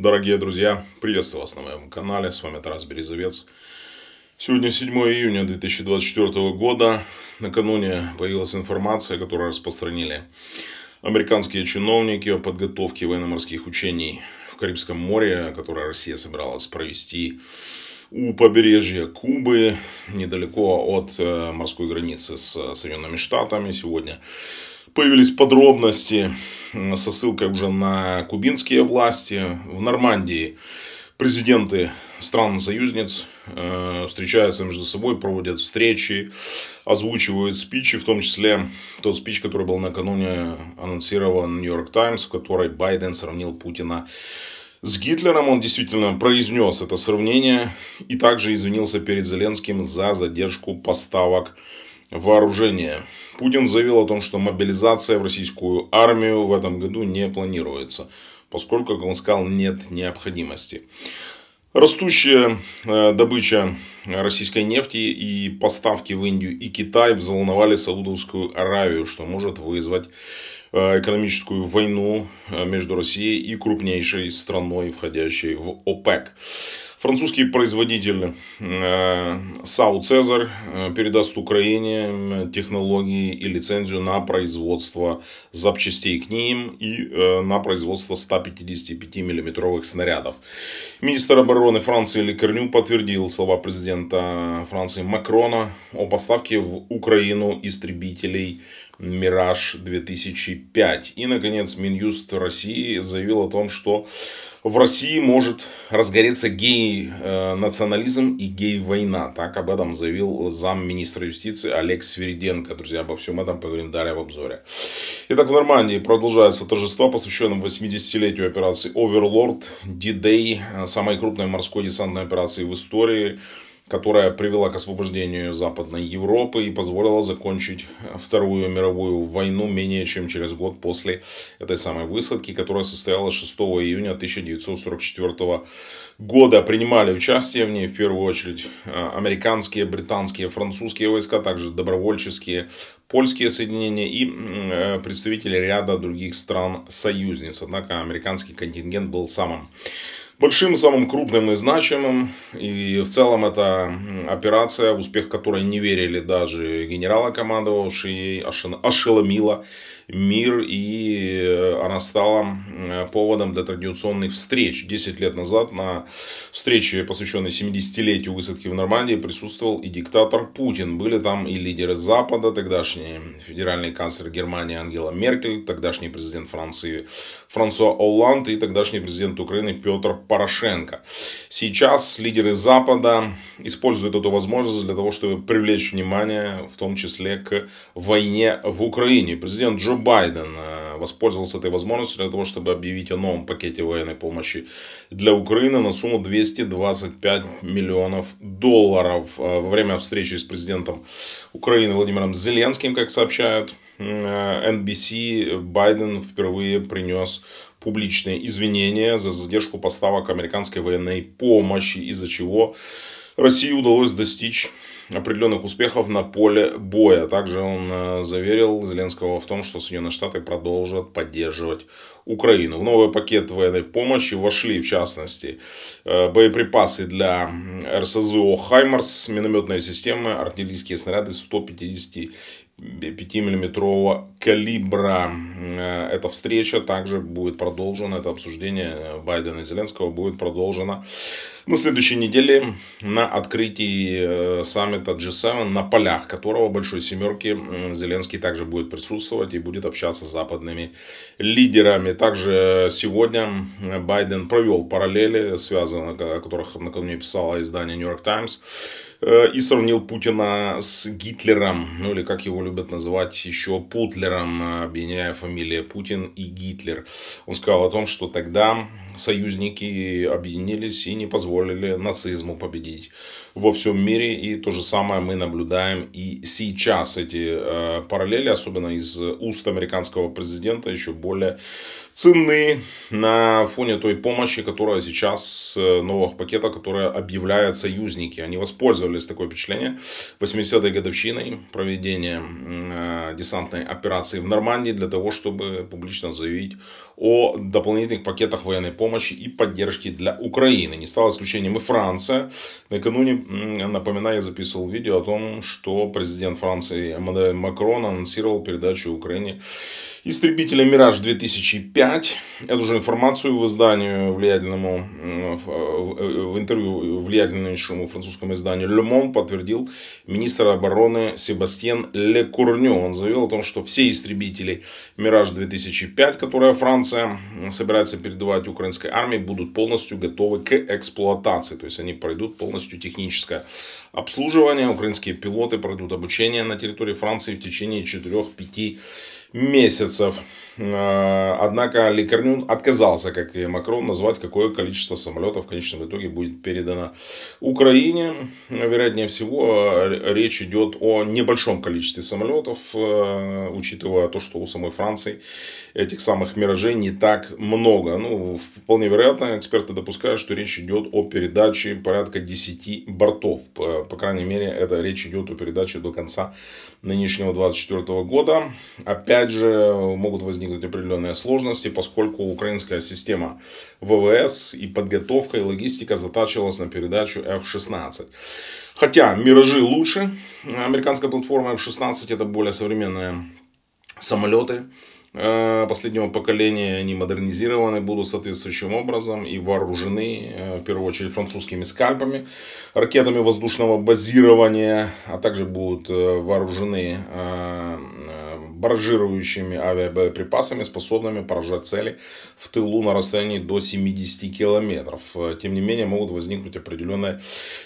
Дорогие друзья, приветствую вас на моем канале, с вами Тарас Березовец. Сегодня 7 июня 2024 года, накануне появилась информация, которую распространили американские чиновники о подготовке военно-морских учений в Карибском море, которое Россия собиралась провести у побережья Кубы, недалеко от э, морской границы с э, Соединенными Штатами сегодня появились подробности со ссылкой уже на кубинские власти. В Нормандии президенты стран-союзниц э, встречаются между собой, проводят встречи, озвучивают спичи, в том числе тот спич, который был накануне анонсирован Нью-Йорк Таймс, в которой Байден сравнил Путина с Гитлером. Он действительно произнес это сравнение и также извинился перед Зеленским за задержку поставок вооружения. Путин заявил о том, что мобилизация в российскую армию в этом году не планируется, поскольку, как он сказал, нет необходимости. Растущая э, добыча российской нефти и поставки в Индию и Китай взволновали Саудовскую Аравию, что может вызвать э, экономическую войну э, между Россией и крупнейшей страной, входящей в ОПЕК. Французские производители э, САУ «Цезарь» э, передаст Украине технологии и лицензию на производство запчастей к ним и э, на производство 155 миллиметровых снарядов. Министр обороны Франции Лекерню подтвердил слова президента Франции Макрона о поставке в Украину истребителей «Мираж-2005». И, наконец, Минюст России заявил о том, что в России может разгореться гей-национализм э, и гей-война. Так об этом заявил замминистра юстиции Олег Свериденко. Друзья, обо всем этом поговорим далее в обзоре. Итак, в Нормандии продолжаются торжества, посвященные 80-летию операции Overlord, D-Day, э, самой крупной морской десантной операции в истории – которая привела к освобождению Западной Европы и позволила закончить Вторую мировую войну менее чем через год после этой самой высадки, которая состоялась 6 июня 1944 года. Принимали участие в ней в первую очередь э, американские, британские, французские войска, а также добровольческие польские соединения и э, представители ряда других стран-союзниц. Однако американский контингент был самым большим, самым крупным и значимым. И в целом это операция, успех которой не верили даже генералы, командовавшие ей, ошеломила мир, и э, она стала э, поводом для традиционных встреч. Десять лет назад на встрече, посвященной 70-летию высадки в Нормандии, присутствовал и диктатор Путин. Были там и лидеры Запада, тогдашний федеральный канцлер Германии Ангела Меркель, тогдашний президент Франции Франсуа Олланд и тогдашний президент Украины Петр Порошенко. Сейчас лидеры Запада используют эту возможность для того, чтобы привлечь внимание, в том числе к войне в Украине. Президент Джо Байден э, воспользовался этой возможностью для того, чтобы объявить о новом пакете военной помощи для Украины на сумму 225 миллионов долларов. Э, во время встречи с президентом Украины Владимиром Зеленским, как сообщают NBC, э, Байден впервые принес публичные извинения за задержку поставок американской военной помощи, из-за чего России удалось достичь определенных успехов на поле боя. Также он э, заверил Зеленского в том, что Соединенные Штаты продолжат поддерживать Украину. В новый пакет военной помощи вошли, в частности, э, боеприпасы для РСЗО «Хаймарс», минометные системы, артиллерийские снаряды 150 5-миллиметрового калибра. Э, эта встреча также будет продолжена, это обсуждение Байдена и Зеленского будет продолжено на следующей неделе на открытии э, саммита G7, на полях которого Большой Семерки Зеленский также будет присутствовать и будет общаться с западными лидерами. Также э, сегодня Байден провел параллели, связанные, о которых накануне писало издание New York Times, э, и сравнил Путина с Гитлером, ну или как его любят называть еще Путлером, объединяя фамилии Путин и Гитлер. Он сказал о том, что тогда союзники объединились и не позволили нацизму победить во всем мире. И то же самое мы наблюдаем и сейчас. Эти э, параллели, особенно из уст американского президента, еще более ценны на фоне той помощи, которая сейчас э, новых пакета, которая объявляют союзники. Они воспользовались такое впечатление 80-й годовщиной проведения э, десантной операции в Нормандии для того, чтобы публично заявить о дополнительных пакетах военной помощи помощи и поддержки для Украины. Не стало исключением и Франция. Накануне, напоминаю, я записывал видео о том, что президент Франции Эммануэль Макрон анонсировал передачу Украине истребителя «Мираж-2005». Эту же информацию в изданию влиятельному, в интервью влиятельнейшему французскому изданию «Le Monde» подтвердил министр обороны Себастьен Ле Курню. Он заявил о том, что все истребители «Мираж-2005», которые Франция собирается передавать украинской армии, будут полностью готовы к эксплуатации. То есть они пройдут полностью техническое обслуживание. Украинские пилоты пройдут обучение на территории Франции в течение 4-5 месяцев. Э, однако Ли отказался, как и Макрон, назвать, какое количество самолетов в конечном итоге будет передано Украине. Вероятнее всего, э, речь идет о небольшом количестве самолетов, э, учитывая то, что у самой Франции этих самых «Миражей» не так много. Ну, вполне вероятно, эксперты допускают, что речь идет о передаче порядка 10 бортов. По крайней мере, это речь идет о передаче до конца нынешнего 2024 года. Опять же, могут возникнуть определенные сложности, поскольку украинская система ВВС и подготовка и логистика затачивалась на передачу F-16. Хотя «Миражи» лучше. Американская платформа F-16 это более современные самолеты Э, последнего поколения, они модернизированы будут соответствующим образом и вооружены, э, в первую очередь, французскими скальпами, ракетами воздушного базирования, а также будут э, вооружены баржирующими авиабоеприпасами, способными поражать цели в тылу на расстоянии до 70 километров. Тем не менее, могут возникнуть определенные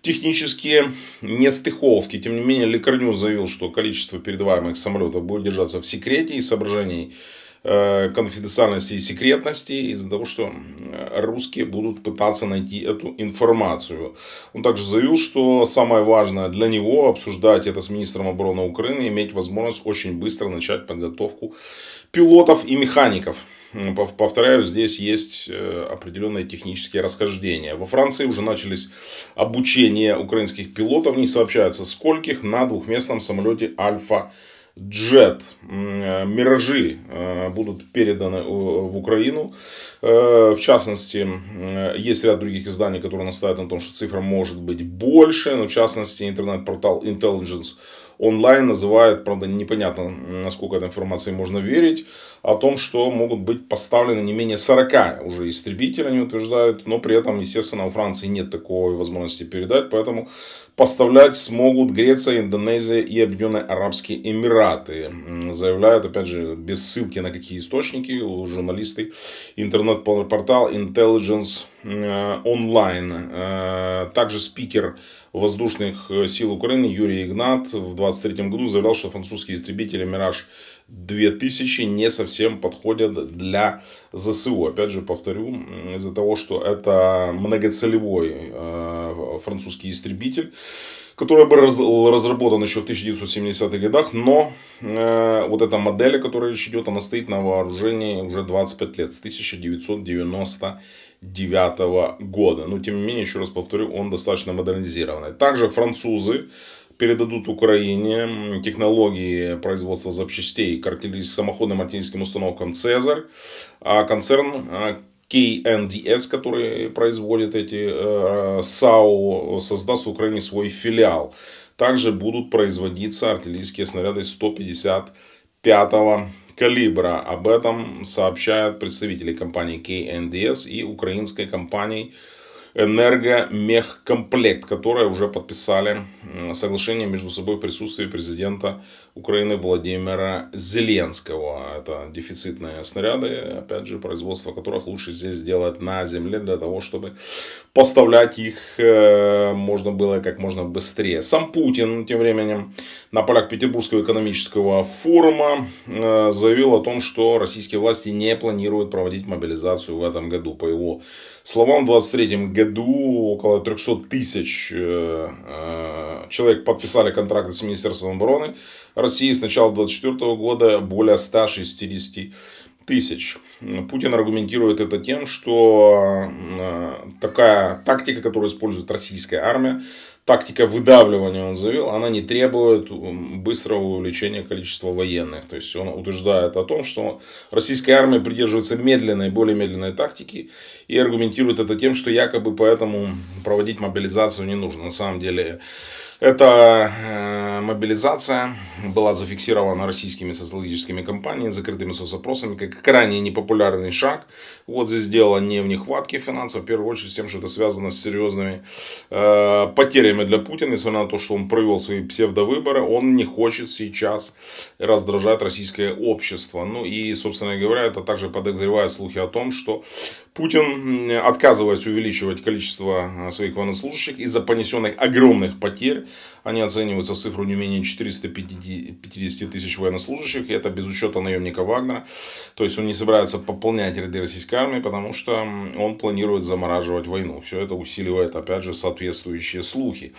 технические нестыховки. Тем не менее, Лекарню заявил, что количество передаваемых самолетов будет держаться в секрете и соображений Э, конфиденциальности и секретности из-за того, что э, русские будут пытаться найти эту информацию. Он также заявил, что самое важное для него обсуждать это с министром обороны Украины, иметь возможность очень быстро начать подготовку пилотов и механиков. Повторяю, здесь есть э, определенные технические расхождения. Во Франции уже начались обучение украинских пилотов, не сообщается скольких, на двухместном самолете «Альфа-Альфа». Джет, э, Миражи э, будут переданы э, в Украину. В частности, есть ряд других изданий, которые настаивают на том, что цифра может быть больше. Но в частности, интернет-портал Intelligence онлайн называют, правда, непонятно, насколько этой информации можно верить, о том, что могут быть поставлены не менее 40 уже истребителей, они утверждают, но при этом, естественно, у Франции нет такой возможности передать, поэтому поставлять смогут Греция, Индонезия и Объединенные Арабские Эмираты, заявляют, опять же, без ссылки на какие источники, у журналисты, интернет-портал Intelligence э, Online. Э, также спикер воздушных э, сил Украины Юрий Игнат в 23 году заявлял, что французские истребители «Мираж 2000» не совсем подходят для ЗСУ. Опять же, повторю, из-за того, что это многоцелевой э, французский истребитель, который был разработан еще в 1970-х годах, но э, вот эта модель, о которой речь идет, она стоит на вооружении уже 25 лет, с 1990 1999 года. Но, тем не менее, еще раз повторю, он достаточно модернизированный. Также французы передадут Украине технологии производства запчастей к самоходным артиллерийским установкам «Цезарь». А концерн KNDS, а, который производит эти э, САУ, создаст в Украине свой филиал. Также будут производиться артиллерийские снаряды 155 го калибра. Об этом сообщают представители компании KNDS и украинской компании энергомехкомплект, которое уже подписали соглашение между собой в присутствии президента Украины Владимира Зеленского. Это дефицитные снаряды, опять же, производство которых лучше здесь сделать на земле для того, чтобы поставлять их э, можно было как можно быстрее. Сам Путин, тем временем, на полях Петербургского экономического форума э, заявил о том, что российские власти не планируют проводить мобилизацию в этом году. По его словам, в 23 году году около 300 тысяч э, э, человек подписали контракты с Министерством обороны России. С начала 2024 года более 160 тысяч. Путин аргументирует это тем, что э, такая тактика, которую использует российская армия, тактика выдавливания, он заявил, она не требует быстрого увеличения количества военных. То есть он утверждает о том, что российская армия придерживается медленной, более медленной тактики и аргументирует это тем, что якобы поэтому проводить мобилизацию не нужно. На самом деле эта э, мобилизация была зафиксирована российскими социологическими компаниями, закрытыми соцопросами, как крайне непопулярный шаг. Вот здесь дело не в нехватке финансов, в первую очередь с тем, что это связано с серьезными э, потерями для Путина, несмотря на то, что он провел свои псевдовыборы, он не хочет сейчас раздражать российское общество. Ну и, собственно говоря, это также подозревает слухи о том, что Путин, отказываясь увеличивать количество э, своих военнослужащих из-за понесенных огромных потерь, они оцениваются в цифру не менее 450 тысяч военнослужащих. И это без учета наемника Вагнера. То есть он не собирается пополнять ряды российской армии, потому что он планирует замораживать войну. Все это усиливает, опять же, соответствующие слухи.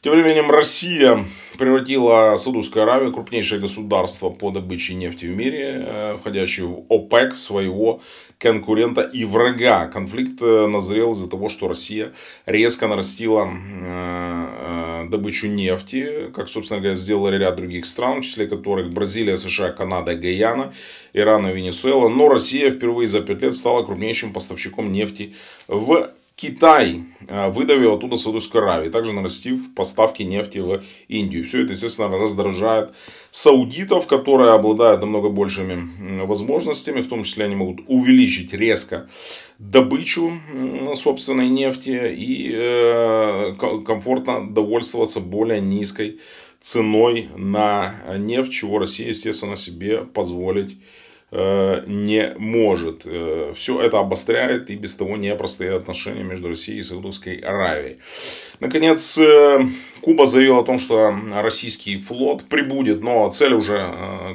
Тем временем Россия превратила Саудовскую Аравию, крупнейшее государство по добыче нефти в мире, э, входящее в ОПЕК, своего конкурента и врага. Конфликт э, назрел из-за того, что Россия резко нарастила э, добычу нефти, как, собственно говоря, сделали ряд других стран, в числе которых Бразилия, США, Канада, Гаяна, Иран и Венесуэла. Но Россия впервые за пять лет стала крупнейшим поставщиком нефти в Китай а, выдавил оттуда Саудовскую Аравию, также нарастив поставки нефти в Индию. Все это, естественно, раздражает саудитов, которые обладают намного большими возможностями, в том числе они могут увеличить резко добычу собственной нефти и э, комфортно довольствоваться более низкой ценой на нефть, чего Россия, естественно, себе позволить Э, не может. Э, Все это обостряет и без того непростые отношения между Россией и Саудовской Аравией. Наконец, э, Куба заявила о том, что российский флот прибудет, но цель уже,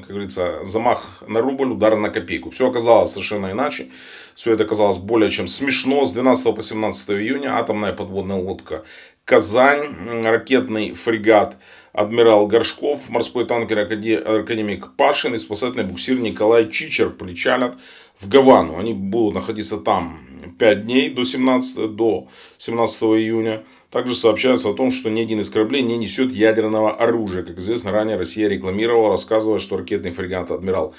как говорится, замах на рубль, удар на копейку. Все оказалось совершенно иначе. Все это оказалось более чем смешно. С 12 по 17 июня атомная подводная лодка Казань, ракетный фрегат адмирал Горшков, морской танкер академик Пашин и спасательный буксир Николай Чичер причалят в Гавану. Они будут находиться там 5 дней до 17, до 17 июня. Также сообщается о том, что ни один из кораблей не несет ядерного оружия. Как известно, ранее Россия рекламировала, рассказывая, что ракетный фрегат «Адмирал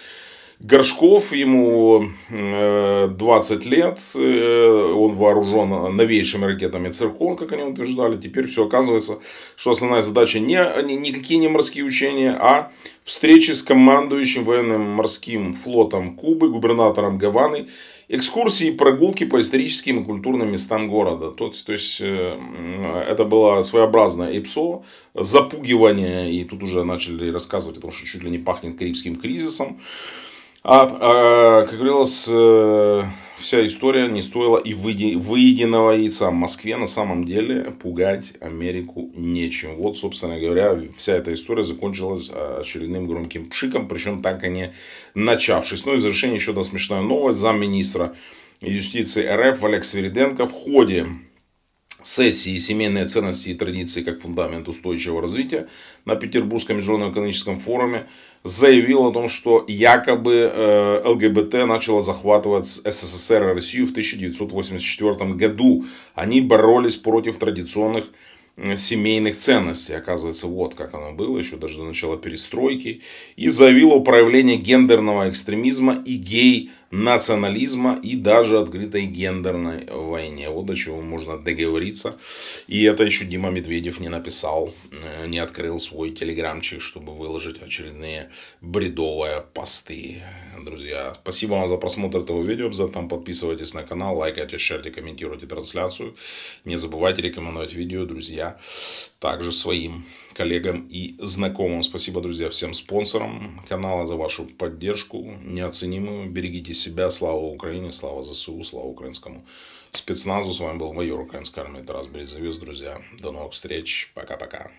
Горшков, ему 20 э, лет, э, он вооружен новейшими ракетами «Циркон», как они утверждали. Теперь все оказывается, что основная задача не, никакие не морские учения, а встречи с командующим военным морским флотом Кубы, губернатором Гаваны, экскурсии и прогулки по историческим и культурным местам города. То, то есть, э, это было своеобразное ИПСО, запугивание, и тут уже начали рассказывать о том, что чуть ли не пахнет карибским кризисом. А, а как говорилось, э, вся история не стоила и выеденного яйца. В Москве на самом деле пугать Америку нечем. Вот, собственно говоря, вся эта история закончилась э, очередным громким пшиком, причем так и не начавшись. Ну и в завершение еще одна смешная новость. Замминистра юстиции РФ Олег Свериденко в ходе сессии «Семейные ценности и традиции как фундамент устойчивого развития» на Петербургском международном экономическом форуме заявил о том, что якобы э, ЛГБТ начало захватывать СССР и Россию в 1984 году. Они боролись против традиционных э, семейных ценностей. Оказывается, вот как оно было еще даже до начала перестройки. И заявил о проявлении гендерного экстремизма и гей национализма и даже открытой гендерной войне. Вот до чего можно договориться. И это еще Дима Медведев не написал, э, не открыл свой телеграмчик, чтобы выложить очередные бредовые посты. Друзья, спасибо вам за просмотр этого видео. Обязательно подписывайтесь на канал, лайкайте, шарьте комментируйте трансляцию. Не забывайте рекомендовать видео, друзья, также своим коллегам и знакомым. Спасибо, друзья, всем спонсорам канала за вашу поддержку неоценимую. Берегите себя. Слава Украине, слава ЗСУ, слава украинскому спецназу. С вами был майор украинской армии Тарас Березовец. Друзья, до новых встреч. Пока-пока.